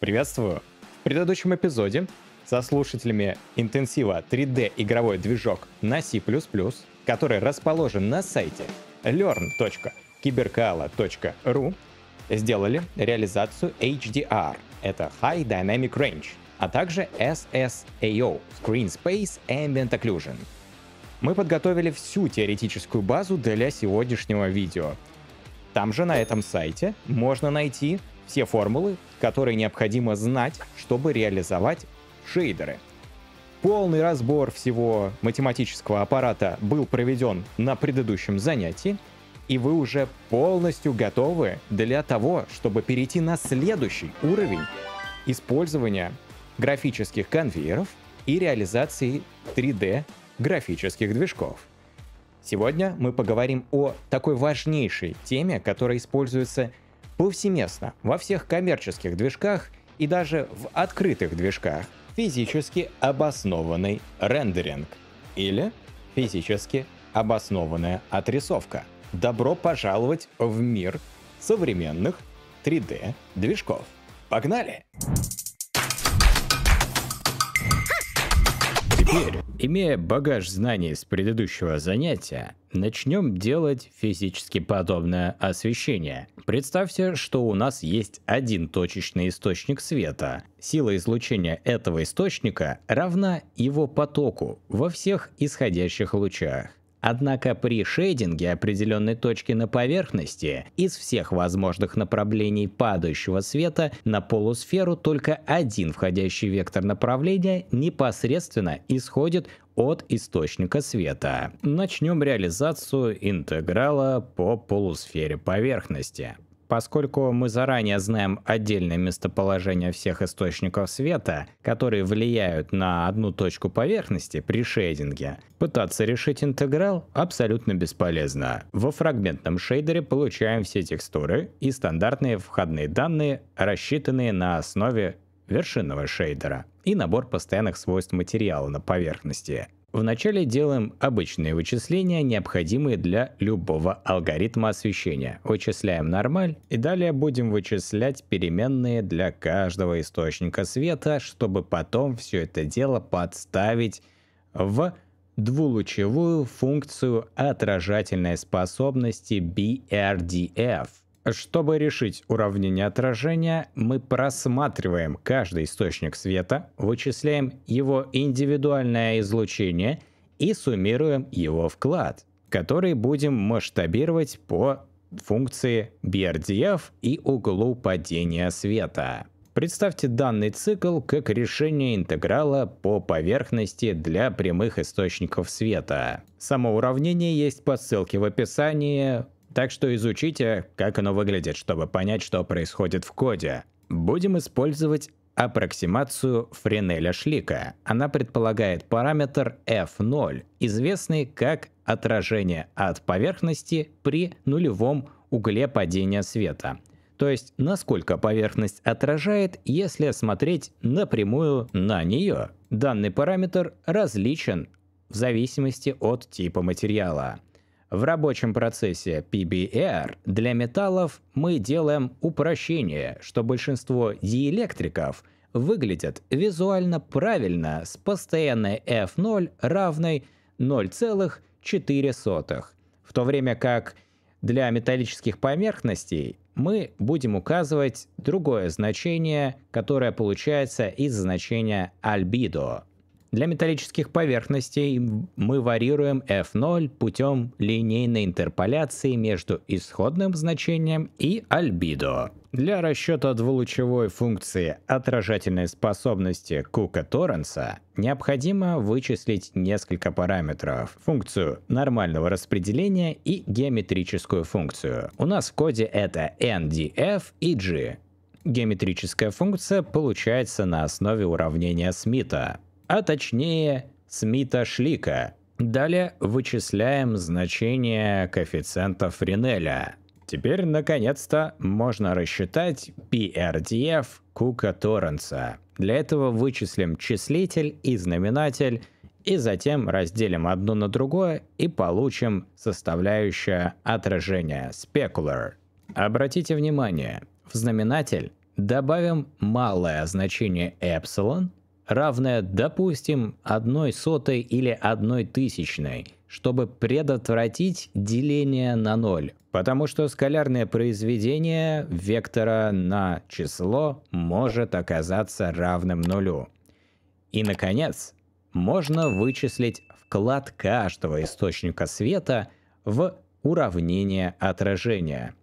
Приветствую! В предыдущем эпизоде со слушателями интенсива 3D игровой движок на C++, который расположен на сайте learn.kiberkala.ru, сделали реализацию HDR, это High Dynamic Range, а также SSAO, Screen Space Ambient Occlusion. Мы подготовили всю теоретическую базу для сегодняшнего видео. Там же на этом сайте можно найти все формулы, которые необходимо знать, чтобы реализовать шейдеры. Полный разбор всего математического аппарата был проведен на предыдущем занятии, и вы уже полностью готовы для того, чтобы перейти на следующий уровень использования графических конвейеров и реализации 3D графических движков. Сегодня мы поговорим о такой важнейшей теме, которая используется повсеместно во всех коммерческих движках и даже в открытых движках физически обоснованный рендеринг или физически обоснованная отрисовка. Добро пожаловать в мир современных 3D движков. Погнали! Теперь, имея багаж знаний с предыдущего занятия, начнем делать физически подобное освещение. Представьте, что у нас есть один точечный источник света. Сила излучения этого источника равна его потоку во всех исходящих лучах. Однако при шейдинге определенной точки на поверхности из всех возможных направлений падающего света на полусферу только один входящий вектор направления непосредственно исходит от источника света. Начнем реализацию интеграла по полусфере поверхности. Поскольку мы заранее знаем отдельное местоположение всех источников света, которые влияют на одну точку поверхности при шейдинге, пытаться решить интеграл абсолютно бесполезно. Во фрагментном шейдере получаем все текстуры и стандартные входные данные, рассчитанные на основе вершинного шейдера и набор постоянных свойств материала на поверхности. Вначале делаем обычные вычисления, необходимые для любого алгоритма освещения. Вычисляем нормаль и далее будем вычислять переменные для каждого источника света, чтобы потом все это дело подставить в двулучевую функцию отражательной способности BRDF – чтобы решить уравнение отражения, мы просматриваем каждый источник света, вычисляем его индивидуальное излучение и суммируем его вклад, который будем масштабировать по функции BRDF и углу падения света. Представьте данный цикл как решение интеграла по поверхности для прямых источников света. Само уравнение есть по ссылке в описании. Так что изучите, как оно выглядит, чтобы понять, что происходит в коде. Будем использовать аппроксимацию Френеля-Шлика. Она предполагает параметр f0, известный как отражение от поверхности при нулевом угле падения света. То есть, насколько поверхность отражает, если смотреть напрямую на нее. Данный параметр различен в зависимости от типа материала. В рабочем процессе PBR для металлов мы делаем упрощение, что большинство диэлектриков выглядят визуально правильно с постоянной F0 равной 0,4, в то время как для металлических поверхностей мы будем указывать другое значение, которое получается из значения альбидо. Для металлических поверхностей мы варьируем f0 путем линейной интерполяции между исходным значением и альбидо. Для расчета двулучевой функции отражательной способности Кука Торренса необходимо вычислить несколько параметров. Функцию нормального распределения и геометрическую функцию. У нас в коде это ndf и g. Геометрическая функция получается на основе уравнения Смита а точнее Смита Шлика. Далее вычисляем значение коэффициента Френеля. Теперь, наконец-то, можно рассчитать PRDF Кука Торренса. Для этого вычислим числитель и знаменатель, и затем разделим одно на другое и получим составляющее отражение Specular. Обратите внимание, в знаменатель добавим малое значение эпсилон, равное, допустим, одной сотой или одной тысячной, чтобы предотвратить деление на ноль. Потому что скалярное произведение вектора на число может оказаться равным нулю. И, наконец, можно вычислить вклад каждого источника света в уравнение отражения,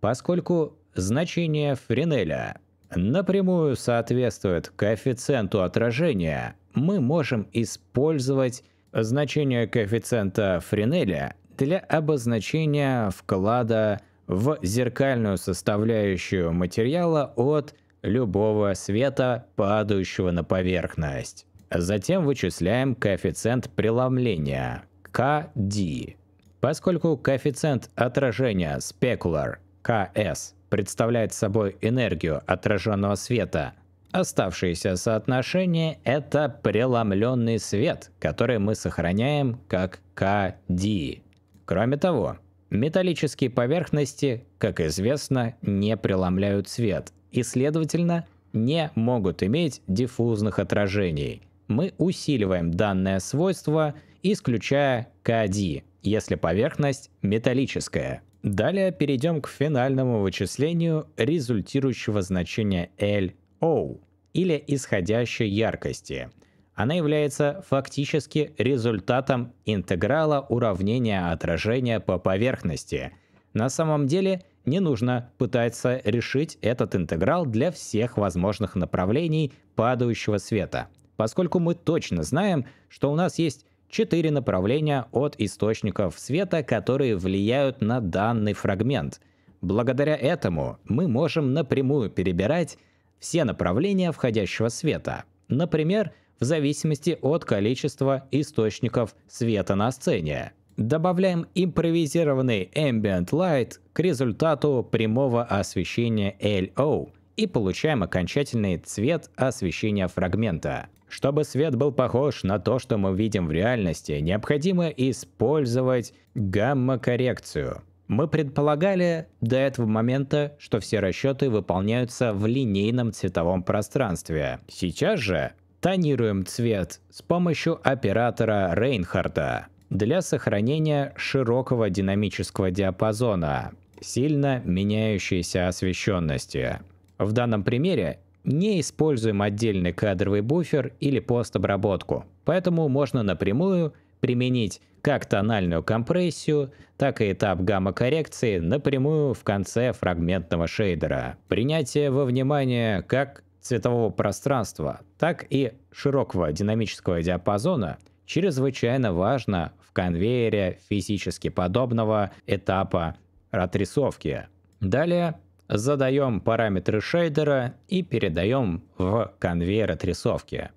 поскольку значение Френеля напрямую соответствует коэффициенту отражения, мы можем использовать значение коэффициента Френеля для обозначения вклада в зеркальную составляющую материала от любого света, падающего на поверхность. Затем вычисляем коэффициент преломления KD. Поскольку коэффициент отражения specular k_s представляет собой энергию отраженного света. Оставшееся соотношение – это преломленный свет, который мы сохраняем как КД. Кроме того, металлические поверхности, как известно, не преломляют свет и, следовательно, не могут иметь диффузных отражений. Мы усиливаем данное свойство, исключая КД, если поверхность металлическая. Далее перейдем к финальному вычислению результирующего значения LO, или исходящей яркости. Она является фактически результатом интеграла уравнения отражения по поверхности. На самом деле не нужно пытаться решить этот интеграл для всех возможных направлений падающего света, поскольку мы точно знаем, что у нас есть четыре направления от источников света, которые влияют на данный фрагмент. Благодаря этому мы можем напрямую перебирать все направления входящего света. Например, в зависимости от количества источников света на сцене. Добавляем импровизированный Ambient Light к результату прямого освещения LO и получаем окончательный цвет освещения фрагмента. Чтобы свет был похож на то, что мы видим в реальности, необходимо использовать гамма-коррекцию. Мы предполагали до этого момента, что все расчеты выполняются в линейном цветовом пространстве. Сейчас же тонируем цвет с помощью оператора Рейнхарда для сохранения широкого динамического диапазона, сильно меняющейся освещенности. В данном примере не используем отдельный кадровый буфер или постобработку, поэтому можно напрямую применить как тональную компрессию, так и этап гамма-коррекции напрямую в конце фрагментного шейдера. Принятие во внимание как цветового пространства, так и широкого динамического диапазона чрезвычайно важно в конвейере физически подобного этапа отрисовки. Далее Задаем параметры шейдера и передаем в конвейер отрисовки.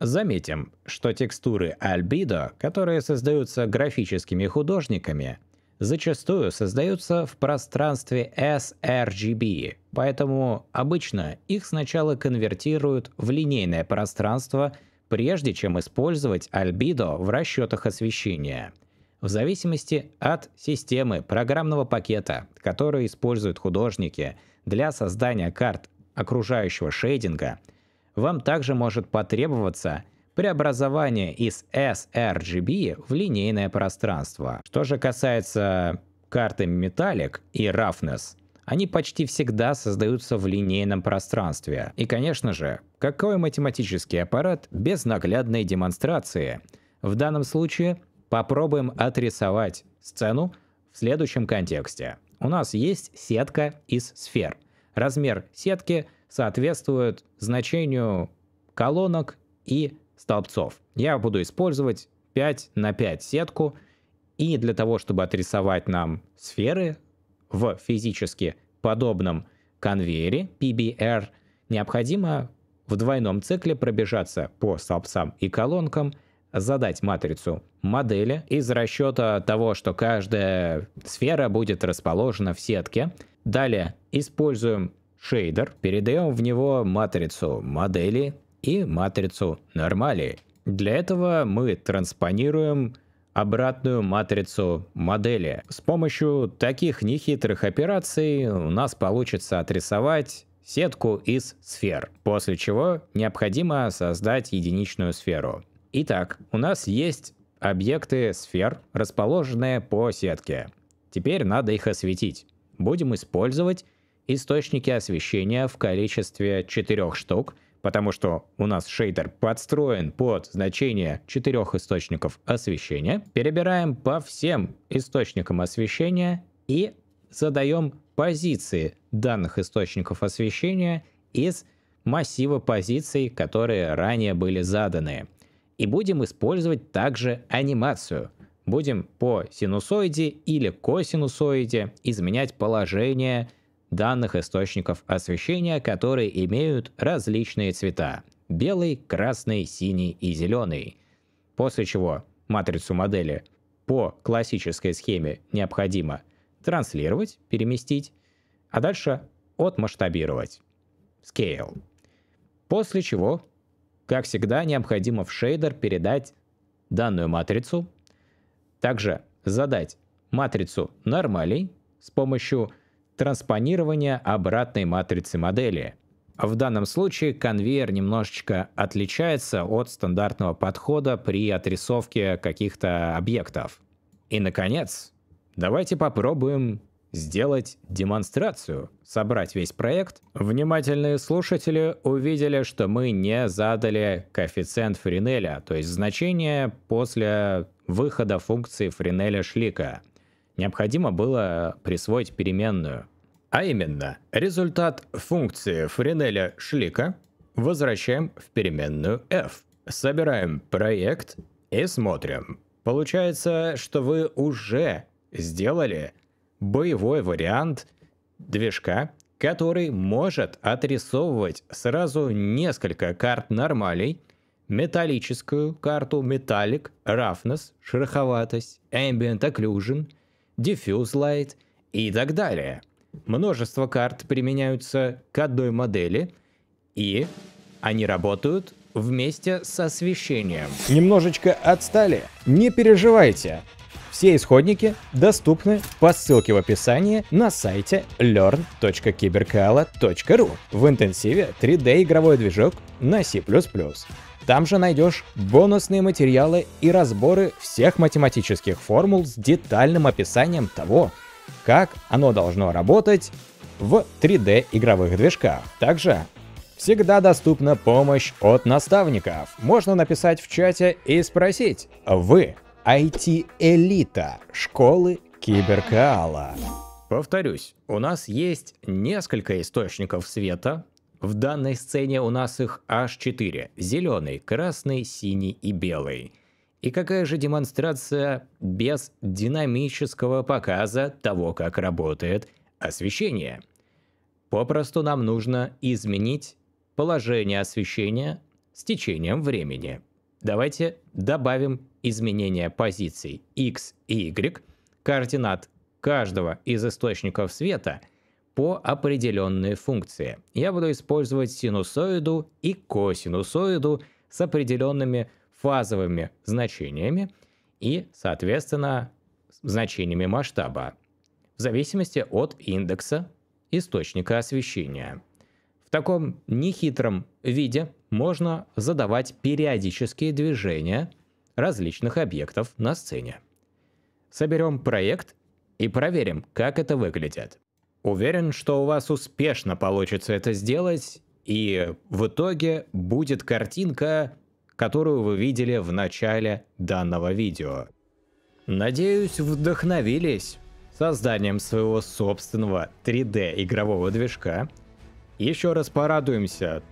Заметим, что текстуры альбидо, которые создаются графическими художниками, зачастую создаются в пространстве sRGB, поэтому обычно их сначала конвертируют в линейное пространство, прежде чем использовать альбидо в расчетах освещения – в зависимости от системы программного пакета, который используют художники для создания карт окружающего шейдинга, вам также может потребоваться преобразование из sRGB в линейное пространство. Что же касается карты Metallic и Roughness, они почти всегда создаются в линейном пространстве. И, конечно же, какой математический аппарат без наглядной демонстрации? В данном случае Попробуем отрисовать сцену в следующем контексте. У нас есть сетка из сфер. Размер сетки соответствует значению колонок и столбцов. Я буду использовать 5 на 5 сетку. И для того, чтобы отрисовать нам сферы в физически подобном конвейере PBR, необходимо в двойном цикле пробежаться по столбцам и колонкам – задать матрицу модели из расчета того, что каждая сфера будет расположена в сетке. Далее используем шейдер, передаем в него матрицу модели и матрицу нормали. Для этого мы транспонируем обратную матрицу модели. С помощью таких нехитрых операций у нас получится отрисовать сетку из сфер, после чего необходимо создать единичную сферу. Итак, у нас есть объекты сфер, расположенные по сетке. Теперь надо их осветить. Будем использовать источники освещения в количестве 4 штук, потому что у нас шейдер подстроен под значение 4 источников освещения. Перебираем по всем источникам освещения и задаем позиции данных источников освещения из массива позиций, которые ранее были заданы. И будем использовать также анимацию. Будем по синусоиде или косинусоиде изменять положение данных источников освещения, которые имеют различные цвета. Белый, красный, синий и зеленый. После чего матрицу модели по классической схеме необходимо транслировать, переместить, а дальше отмасштабировать. Scale. После чего как всегда, необходимо в шейдер передать данную матрицу. Также задать матрицу нормалей с помощью транспонирования обратной матрицы модели. В данном случае конвейер немножечко отличается от стандартного подхода при отрисовке каких-то объектов. И, наконец, давайте попробуем сделать демонстрацию, собрать весь проект, внимательные слушатели увидели, что мы не задали коэффициент Френеля, то есть значение после выхода функции Френеля Шлика. Необходимо было присвоить переменную. А именно, результат функции Френеля Шлика возвращаем в переменную f. Собираем проект и смотрим. Получается, что вы уже сделали боевой вариант движка, который может отрисовывать сразу несколько карт нормалей, металлическую карту Metallic, Roughness, шероховатость, Ambient Occlusion, Diffuse Light и так далее. Множество карт применяются к одной модели, и они работают вместе с освещением. Немножечко отстали? Не переживайте, все исходники доступны по ссылке в описании на сайте learn.cyberkoala.ru в интенсиве 3D-игровой движок на C++. Там же найдешь бонусные материалы и разборы всех математических формул с детальным описанием того, как оно должно работать в 3D-игровых движках. Также всегда доступна помощь от наставников. Можно написать в чате и спросить, вы IT-элита школы Киберкаала. Повторюсь, у нас есть несколько источников света. В данной сцене у нас их аж 4. Зеленый, красный, синий и белый. И какая же демонстрация без динамического показа того, как работает освещение? Попросту нам нужно изменить положение освещения с течением времени. Давайте добавим изменения позиций X и Y, координат каждого из источников света по определенной функции. Я буду использовать синусоиду и косинусоиду с определенными фазовыми значениями и, соответственно, значениями масштаба, в зависимости от индекса источника освещения. В таком нехитром виде можно задавать периодические движения – различных объектов на сцене. Соберем проект и проверим, как это выглядит. Уверен, что у вас успешно получится это сделать, и в итоге будет картинка, которую вы видели в начале данного видео. Надеюсь, вдохновились созданием своего собственного 3D игрового движка. Еще раз порадуемся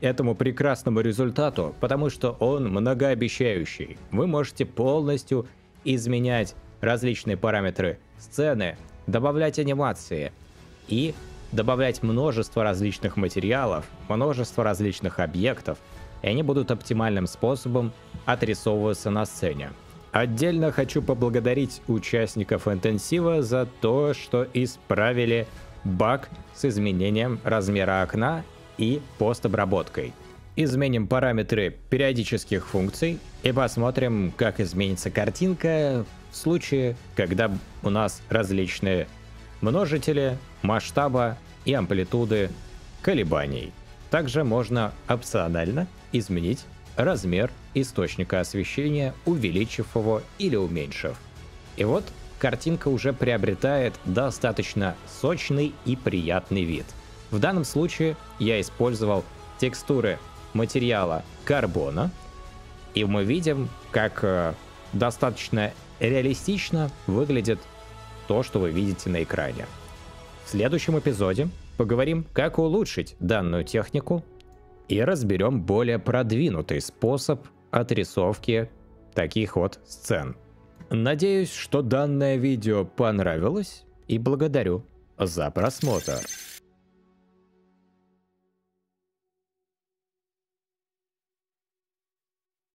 этому прекрасному результату, потому что он многообещающий. Вы можете полностью изменять различные параметры сцены, добавлять анимации и добавлять множество различных материалов, множество различных объектов, и они будут оптимальным способом отрисовываться на сцене. Отдельно хочу поблагодарить участников интенсива за то, что исправили баг с изменением размера окна и постобработкой. Изменим параметры периодических функций и посмотрим, как изменится картинка в случае, когда у нас различные множители, масштаба и амплитуды колебаний. Также можно опционально изменить размер источника освещения, увеличив его или уменьшив. И вот картинка уже приобретает достаточно сочный и приятный вид – в данном случае я использовал текстуры материала карбона, и мы видим, как э, достаточно реалистично выглядит то, что вы видите на экране. В следующем эпизоде поговорим, как улучшить данную технику и разберем более продвинутый способ отрисовки таких вот сцен. Надеюсь, что данное видео понравилось и благодарю за просмотр.